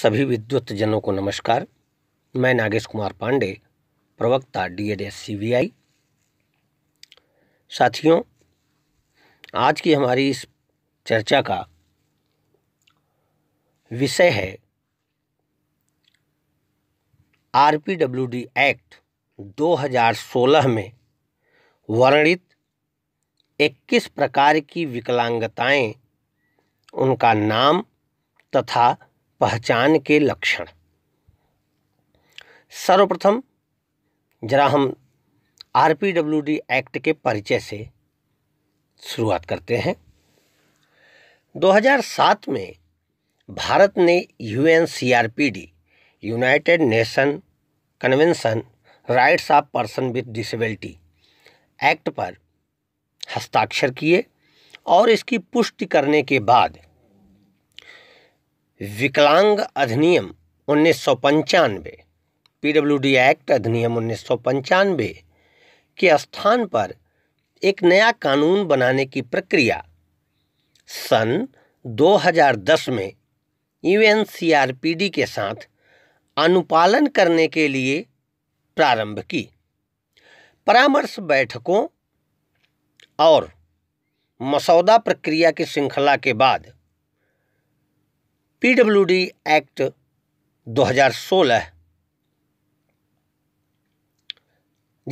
सभी विद्युत जनों को नमस्कार मैं नागेश कुमार पांडे प्रवक्ता D Ed S C I साथियों आज की हमारी इस चर्चा का विषय है R P W D act 2016 में वर्णित 21 प्रकार की विकलांगताएं उनका नाम तथा पहचान के लक्षण सर्वप्रथम जरा हम R P W D act के परिचय से शुरुआत करते हैं 2007 में भारत ने U N C R P D united nation convention rights of person with disability act पर हस्ताक्षर किए और इसकी पुष्टि करने के बाद विकलांग अधिनियम उन्नीस सौ पंचानवे पी डी एक्ट अधिनियम उन्नीस सौ पंचानवे के स्थान पर एक नया कानून बनाने की प्रक्रिया सन 2010 में U N C R P D के साथ अनुपालन करने के लिए प्रारंभ की परामर्श बैठकों और मसौदा प्रक्रिया की श्रृंखला के बाद पीडब्ल्यूडी एक्ट 2016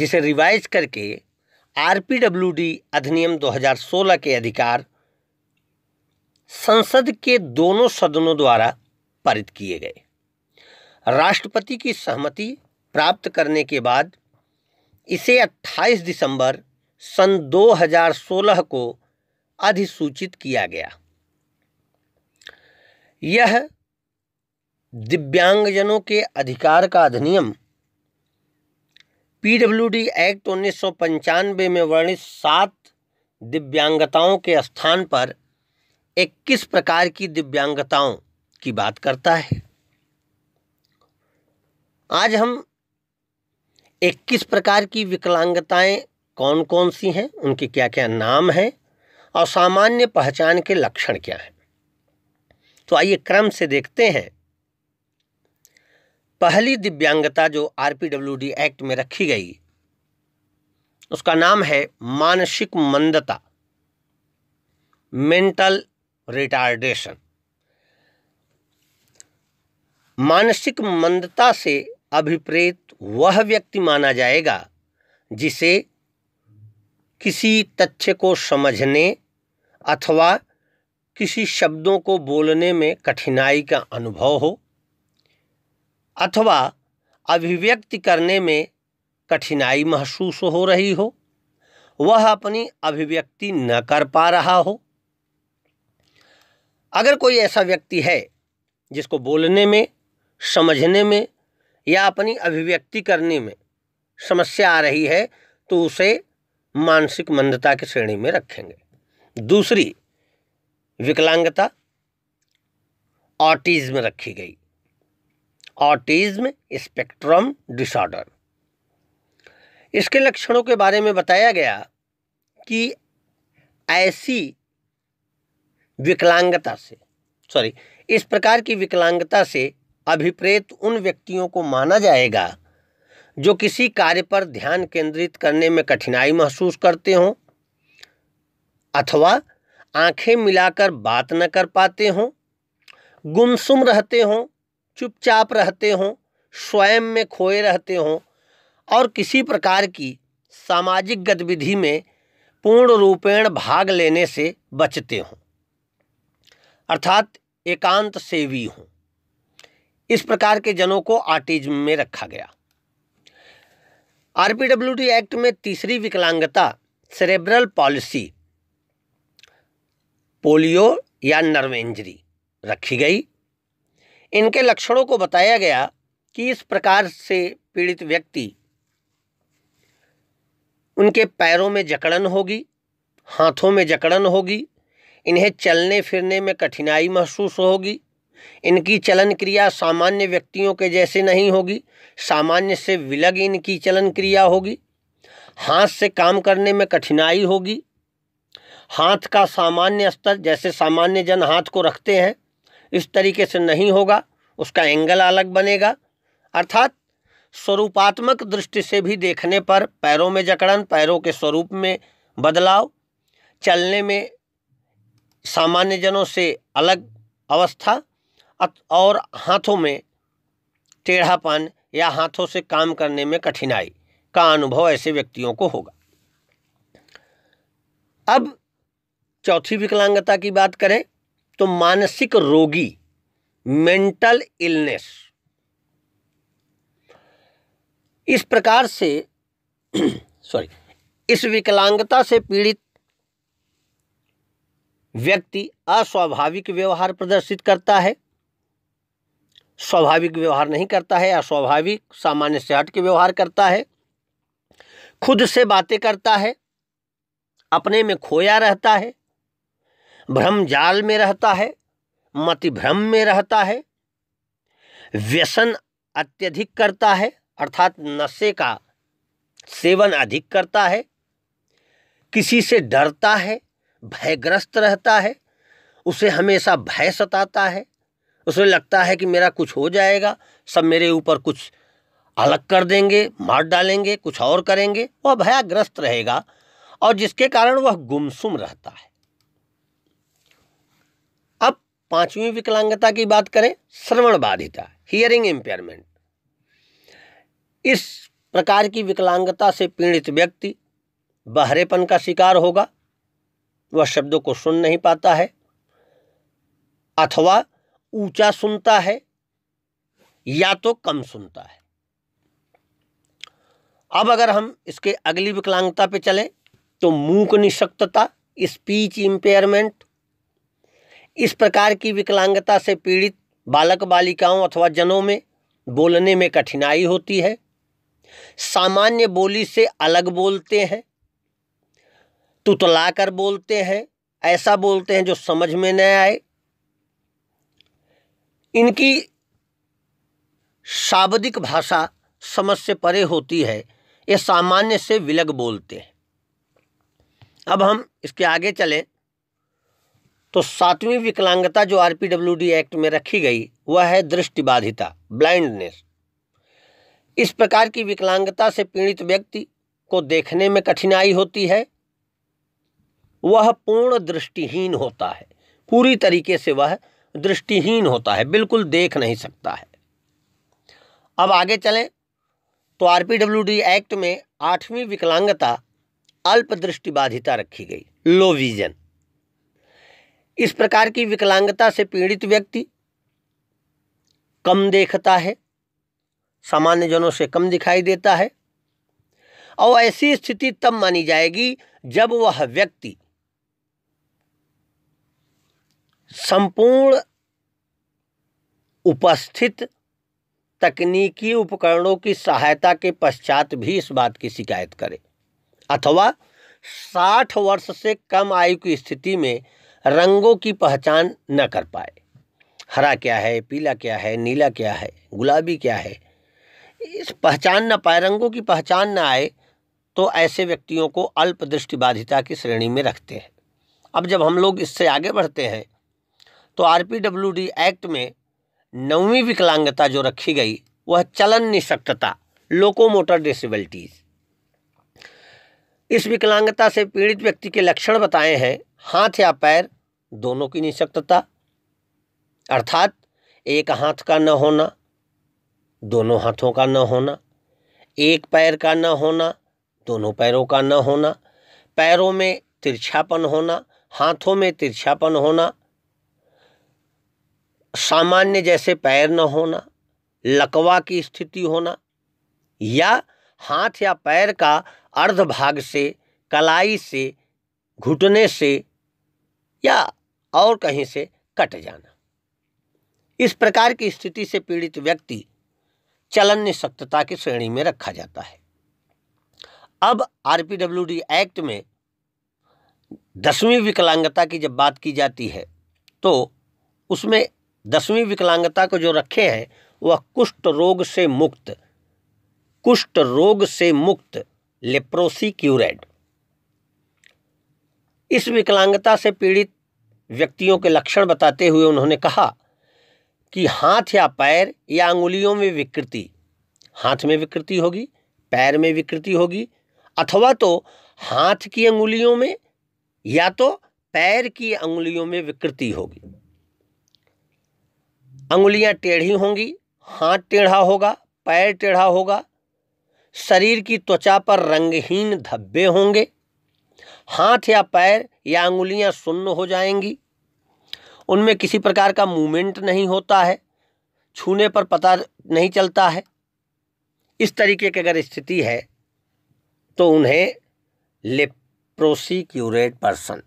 जिसे रिवाइज करके आरपीडब्ल्यूडी अधिनियम 2016 के अधिकार संसद के दोनों सदनों द्वारा पारित किए गए राष्ट्रपति की सहमति प्राप्त करने के बाद इसे 28 दिसंबर सन 2016 को अधिसूचित किया गया यह दिव्यांगजनों के अधिकार का अधिनियम पीडब्ल्यूडी एक्ट उन्नीस सौ पंचानवे में वर्णित सात दिव्यांगताओं के स्थान पर इक्कीस प्रकार की दिव्यांगताओं की बात करता है आज हम 21 प्रकार की विकलांगताएं कौन कौन सी हैं उनके क्या क्या नाम हैं और सामान्य पहचान के लक्षण क्या हैं तो आइए क्रम से देखते हैं पहली दिव्यांगता जो आरपीडब्ल्यूडी एक्ट में रखी गई उसका नाम है मानसिक मंदता मेंटल रिटार्डेशन मानसिक मंदता से अभिप्रेत वह व्यक्ति माना जाएगा जिसे किसी तथ्य को समझने अथवा किसी शब्दों को बोलने में कठिनाई का अनुभव हो अथवा अभिव्यक्त करने में कठिनाई महसूस हो रही हो वह अपनी अभिव्यक्ति न कर पा रहा हो अगर कोई ऐसा व्यक्ति है जिसको बोलने में समझने में या अपनी अभिव्यक्ति करने में समस्या आ रही है तो उसे मानसिक मंदता की श्रेणी में रखेंगे दूसरी विकलांगता ऑटिज्म रखी गई ऑटिज्म स्पेक्ट्रम डिसऑर्डर इसके लक्षणों के बारे में बताया गया कि ऐसी विकलांगता से सॉरी इस प्रकार की विकलांगता से अभिप्रेत उन व्यक्तियों को माना जाएगा जो किसी कार्य पर ध्यान केंद्रित करने में कठिनाई महसूस करते हों अथवा आंखें मिलाकर बात न कर पाते हों गुमसुम रहते हों चुपचाप रहते हों स्वयं में खोए रहते हों और किसी प्रकार की सामाजिक गतिविधि में पूर्ण रूपेण भाग लेने से बचते हों अर्थात एकांत सेवी हों इस प्रकार के जनों को आर्टिज्म में रखा गया R P W D act में तीसरी विकलांगता सेरेब्रल पॉलिसी पोलियो या नर्व इंजरी रखी गई इनके लक्षणों को बताया गया कि इस प्रकार से पीड़ित व्यक्ति उनके पैरों में जकड़न होगी हाथों में जकड़न होगी इन्हें चलने फिरने में कठिनाई महसूस होगी इनकी चलन क्रिया सामान्य व्यक्तियों के जैसे नहीं होगी सामान्य से विलग इनकी चलन क्रिया होगी हाथ से काम करने में कठिनाई होगी हाथ का सामान्य स्तर जैसे सामान्य जन हाथ को रखते हैं इस तरीके से नहीं होगा उसका एंगल अलग बनेगा अर्थात स्वरूपात्मक दृष्टि से भी देखने पर पैरों में जकड़न पैरों के स्वरूप में बदलाव चलने में सामान्य जनों से अलग अवस्था और हाथों में टेढ़ापन या हाथों से काम करने में कठिनाई का अनुभव ऐसे व्यक्तियों को होगा अब चौथी विकलांगता की बात करें तो मानसिक रोगी मेंटल इलनेस इस प्रकार से सॉरी इस विकलांगता से पीड़ित व्यक्ति अस्वाभाविक व्यवहार प्रदर्शित करता है स्वाभाविक व्यवहार नहीं करता है अस्वाभाविक सामान्य से हट के व्यवहार करता है खुद से बातें करता है अपने में खोया रहता है भ्रम जाल में रहता है मति भ्रम में रहता है व्यसन अत्यधिक करता है अर्थात नशे का सेवन अधिक करता है किसी से डरता है भयग्रस्त रहता है उसे हमेशा भय सताता है उसे लगता है कि मेरा कुछ हो जाएगा सब मेरे ऊपर कुछ अलग कर देंगे मार डालेंगे कुछ और करेंगे वह भयाग्रस्त रहेगा और जिसके कारण वह गुमसुम रहता है पांचवी विकलांगता की बात करें श्रवण बाधिता हियरिंग इंपेयरमेंट इस प्रकार की विकलांगता से पीड़ित व्यक्ति बहरेपन का शिकार होगा वह शब्दों को सुन नहीं पाता है अथवा ऊंचा सुनता है या तो कम सुनता है अब अगर हम इसके अगली विकलांगता पे चलें तो मूक निशक्तता स्पीच इंपेयरमेंट इस प्रकार की विकलांगता से पीड़ित बालक बालिकाओं अथवा जनों में बोलने में कठिनाई होती है सामान्य बोली से अलग बोलते हैं तुतला कर बोलते हैं ऐसा बोलते हैं जो समझ में न आए इनकी शाब्दिक भाषा समझ से परे होती है ये सामान्य से विलग बोलते हैं अब हम इसके आगे चलें तो सातवीं विकलांगता जो आरपीडब्ल्यूडी एक्ट में रखी गई वह है दृष्टिबाधिता ब्लाइंडनेस इस प्रकार की विकलांगता से पीड़ित व्यक्ति को देखने में कठिनाई होती है वह पूर्ण दृष्टिहीन होता है पूरी तरीके से वह दृष्टिहीन होता है बिल्कुल देख नहीं सकता है अब आगे चलें तो आरपीडब्ल्यूडी एक्ट में आठवीं विकलांगता अल्प दृष्टिबाधिता रखी गई लो विजन इस प्रकार की विकलांगता से पीड़ित व्यक्ति कम देखता है सामान्य जनों से कम दिखाई देता है और ऐसी स्थिति तब मानी जाएगी जब वह व्यक्ति संपूर्ण उपस्थित तकनीकी उपकरणों की सहायता के पश्चात भी इस बात की शिकायत करे अथवा साठ वर्ष से कम आयु की स्थिति में रंगों की पहचान न कर पाए हरा क्या है पीला क्या है नीला क्या है गुलाबी क्या है इस पहचान न पाए रंगों की पहचान न आए तो ऐसे व्यक्तियों को अल्प दृष्टिबाधिता की श्रेणी में रखते हैं अब जब हम लोग इससे आगे बढ़ते हैं तो आर एक्ट में नौवीं विकलांगता जो रखी गई वह चलन निशक्तता लोकोमोटर डिसेबिलिटीज़ इस विकलांगता से पीड़ित व्यक्ति के लक्षण बताए हैं हाथ या पैर दोनों की निशक्तता अर्थात एक हाथ का न होना दोनों हाथों का न होना एक पैर का न होना दोनों पैरों का न होना पैरों में तिरछापन होना हाथों में तिरछापन होना सामान्य जैसे पैर न होना लकवा की स्थिति होना या हाथ या पैर का अर्ध भाग से कलाई से घुटने से या और कहीं से कट जाना इस प्रकार की स्थिति से पीड़ित व्यक्ति चलन निशक्तता की श्रेणी में रखा जाता है अब आरपीडब्ल्यूडी एक्ट में दसवीं विकलांगता की जब बात की जाती है तो उसमें दसवीं विकलांगता को जो रखे हैं वह कुष्ठ रोग से मुक्त कुष्ठ रोग से मुक्त लेप्रोसी क्यूरेड इस विकलांगता से पीड़ित व्यक्तियों के लक्षण बताते हुए उन्होंने कहा कि हाथ या पैर या अंगुलियों में विकृति हाथ में विकृति होगी पैर में विकृति होगी अथवा तो हाथ की अंगुलियों में या तो पैर की अंगुलियों में विकृति होगी अंगुलियां टेढ़ी होंगी हाथ टेढ़ा होगा पैर टेढ़ा होगा शरीर की त्वचा पर रंगहीन धब्बे होंगे हाथ या पैर या अंगुलियां सुन्न हो जाएंगी उनमें किसी प्रकार का मूवमेंट नहीं होता है छूने पर पता नहीं चलता है इस तरीके की अगर स्थिति है तो उन्हें लेप्रोसिक्यूरेट पर्सन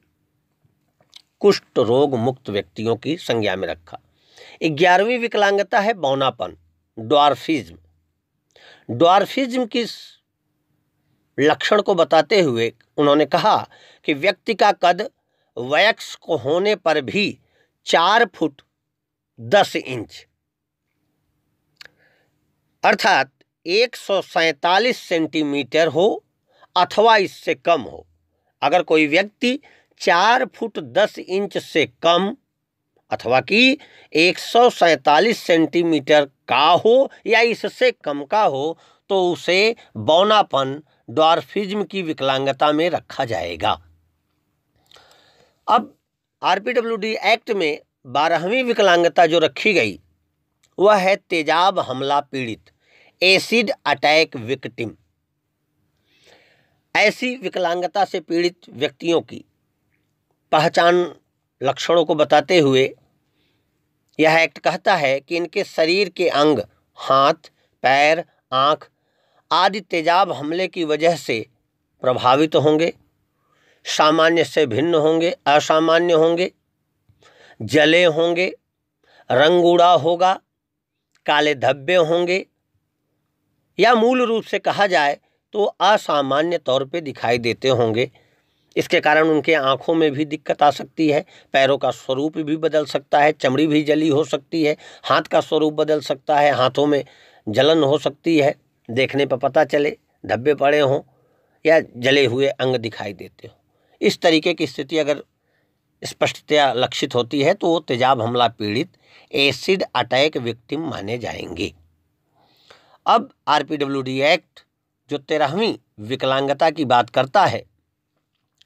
कुष्ठ रोग मुक्त व्यक्तियों की संज्ञा में रखा ग्यारहवीं विकलांगता है बौनापन डॉर्फिज्म डॉर्फिज्म की लक्षण को बताते हुए उन्होंने कहा कि व्यक्ति का कद वयस्क होने पर भी चार फुट दस इंच अर्थात एक सेंटीमीटर हो अथवा इससे कम हो अगर कोई व्यक्ति चार फुट दस इंच से कम अथवा कि एक सेंटीमीटर का हो या इससे कम का हो तो उसे बौनापन डॉर्फिज्म की विकलांगता में रखा जाएगा अब आरपीडब्ल्यूडी एक्ट में बारहवीं विकलांगता जो रखी गई वह है तेजाब हमला पीड़ित एसिड अटैक विक्टिम ऐसी विकलांगता से पीड़ित व्यक्तियों की पहचान लक्षणों को बताते हुए यह एक्ट कहता है कि इनके शरीर के अंग हाथ पैर आँख आदि तेजाब हमले की वजह से प्रभावित होंगे सामान्य से भिन्न होंगे असामान्य होंगे जले होंगे रंग उड़ा होगा काले धब्बे होंगे या मूल रूप से कहा जाए तो असामान्य तौर पे दिखाई देते होंगे इसके कारण उनके आँखों में भी दिक्कत आ सकती है पैरों का स्वरूप भी बदल सकता है चमड़ी भी जली हो सकती है हाथ का स्वरूप बदल सकता है हाथों में जलन हो सकती है देखने पर पता चले धब्बे पड़े हों या जले हुए अंग दिखाई देते हों इस तरीके की स्थिति अगर स्पष्टतया लक्षित होती है तो वो तेजाब हमला पीड़ित एसिड अटैक विक्टिम माने जाएंगे अब आरपीडब्ल्यूडी एक्ट जो तेरहवीं विकलांगता की बात करता है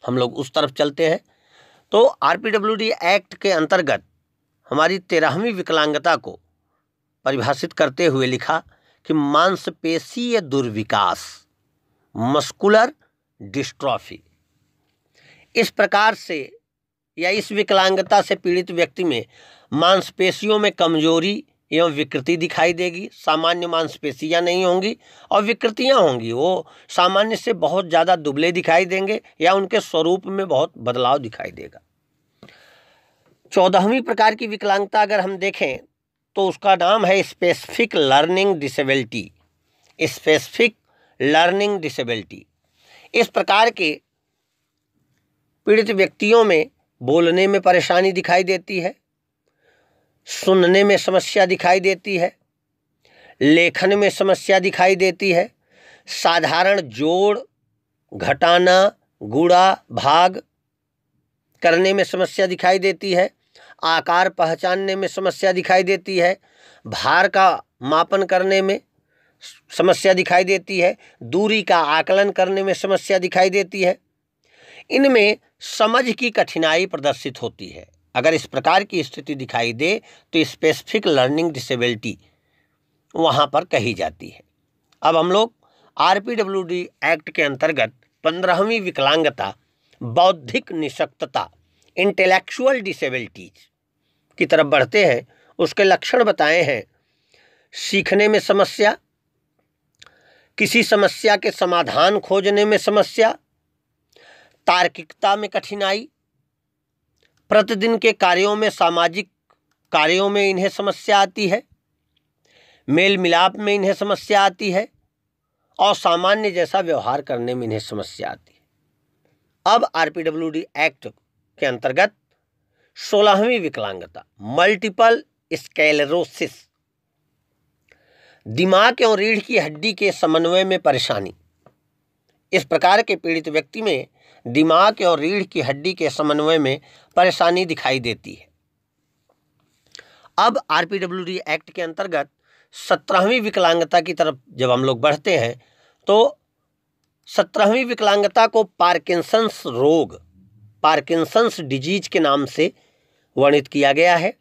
हम लोग उस तरफ चलते हैं तो आरपीडब्ल्यूडी एक्ट के अंतर्गत हमारी तेरहवीं विकलांगता को परिभाषित करते हुए लिखा कि मांसपेशीय दुर्विकास मस्कुलर डिस्ट्रॉफी इस प्रकार से या इस विकलांगता से पीड़ित व्यक्ति में मांसपेशियों में कमजोरी एवं विकृति दिखाई देगी सामान्य मांसपेशियां नहीं होंगी और विकृतियां होंगी वो सामान्य से बहुत ज़्यादा दुबले दिखाई देंगे या उनके स्वरूप में बहुत बदलाव दिखाई देगा चौदहवीं प्रकार की विकलांगता अगर हम देखें तो उसका नाम है specific learning disability specific learning disability इस प्रकार के पीड़ित व्यक्तियों में बोलने में परेशानी दिखाई देती है सुनने में समस्या दिखाई देती है लेखन में समस्या दिखाई देती है साधारण जोड़ घटाना गुड़ा भाग करने में समस्या दिखाई देती है आकार पहचानने में समस्या दिखाई देती है भार का मापन करने में समस्या दिखाई देती है दूरी का आकलन करने में समस्या दिखाई देती है इनमें समझ की कठिनाई प्रदर्शित होती है अगर इस प्रकार की स्थिति दिखाई दे तो स्पेसिफिक लर्निंग डिसेबिलिटी वहाँ पर कही जाती है अब हम लोग आर एक्ट के अंतर्गत पंद्रहवीं विकलांगता बौद्धिक निशक्तता इंटेलेक्चुअल डिसेबिलिटीज़ की तरफ बढ़ते हैं उसके लक्षण बताए हैं सीखने में समस्या किसी समस्या के समाधान खोजने में समस्या तार्किकता में कठिनाई प्रतिदिन के कार्यों में सामाजिक कार्यों में इन्हें समस्या आती है मेल मिलाप में इन्हें समस्या आती है और सामान्य जैसा व्यवहार करने में इन्हें समस्या आती है अब आर एक्ट के अंतर्गत सोलहवीं विकलांगता मल्टीपल स्केलरोसिस दिमाग एवं रीढ़ की हड्डी के समन्वय में परेशानी इस प्रकार के पीड़ित व्यक्ति में दिमाग और रीढ़ की हड्डी के समन्वय में परेशानी दिखाई देती है अब आर एक्ट के अंतर्गत सत्रहवीं विकलांगता की तरफ जब हम लोग बढ़ते हैं तो सत्रहवीं विकलांगता को पार्किंसंस रोग पार्किंसंस डिजीज के नाम से वर्णित किया गया है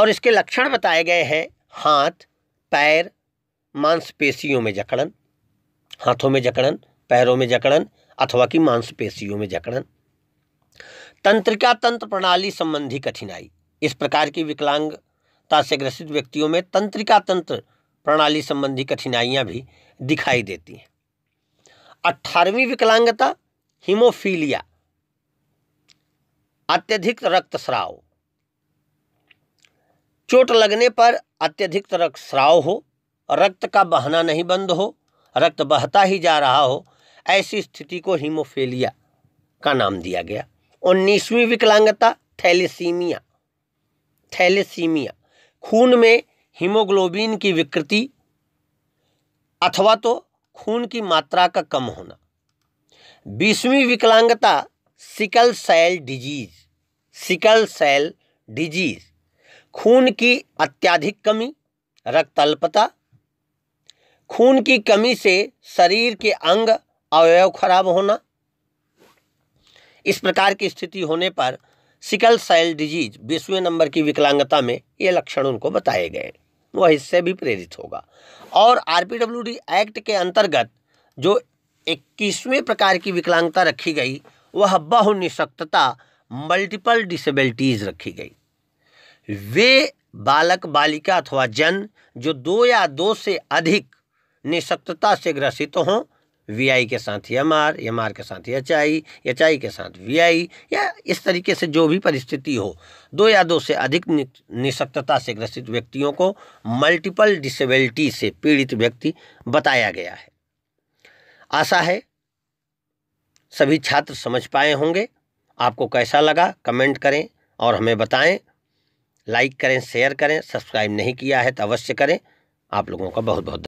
और इसके लक्षण बताए गए हैं हाथ पैर मांसपेशियों में जकड़न हाथों में जकड़न पैरों में जकड़न अथवा कि मांसपेशियों में जकड़न तंत्रिका तंत्र प्रणाली संबंधी कठिनाई इस प्रकार की विकलांगता से ग्रसित व्यक्तियों में तंत्रिका तंत्र प्रणाली संबंधी कठिनाइयाँ भी दिखाई देती हैं अट्ठारहवीं विकलांगता हीमोफीलिया अत्यधिक रक्तस्राव चोट लगने पर अत्यधिक रक्तस्राव हो रक्त का बहना नहीं बंद हो रक्त बहता ही जा रहा हो ऐसी स्थिति को हीमोफेलिया का नाम दिया गया उन्नीसवीं विकलांगता थैलेसीमिया थैलेसीमिया खून में हीमोग्लोबिन की विकृति अथवा तो खून की मात्रा का कम होना बीसवीं विकलांगता sickle cell disease sickle cell disease खून की अत्याधिक कमी रक्तल्पता खून की कमी से शरीर के अंग अवयव खराब होना इस प्रकार की स्थिति होने पर सिकल सेल डिजीज बीसवें नंबर की विकलांगता में ये लक्षण उनको बताए गए वह इससे भी प्रेरित होगा और आरपीडब्ल्यूडी एक्ट के अंतर्गत जो इक्कीसवें प्रकार की विकलांगता रखी गई वह बहुनिशक्तता मल्टीपल डिसेबिलिटीज़ रखी गई वे बालक बालिका अथवा जन जो दो या दो से अधिक निशक्तता से ग्रसित हों वी आई के साथ एम आर एम आर के साथ एच आई एच आई के साथ वी आई या इस तरीके से जो भी परिस्थिति हो दो या दो से अधिक निशक्तता से ग्रसित व्यक्तियों को मल्टीपल डिसेबिलिटी से पीड़ित व्यक्ति बताया गया है आशा है सभी छात्र समझ पाए होंगे आपको कैसा लगा कमेंट करें और हमें बताएं लाइक करें शेयर करें सब्सक्राइब नहीं किया है तो अवश्य करें आप लोगों का बहुत बहुत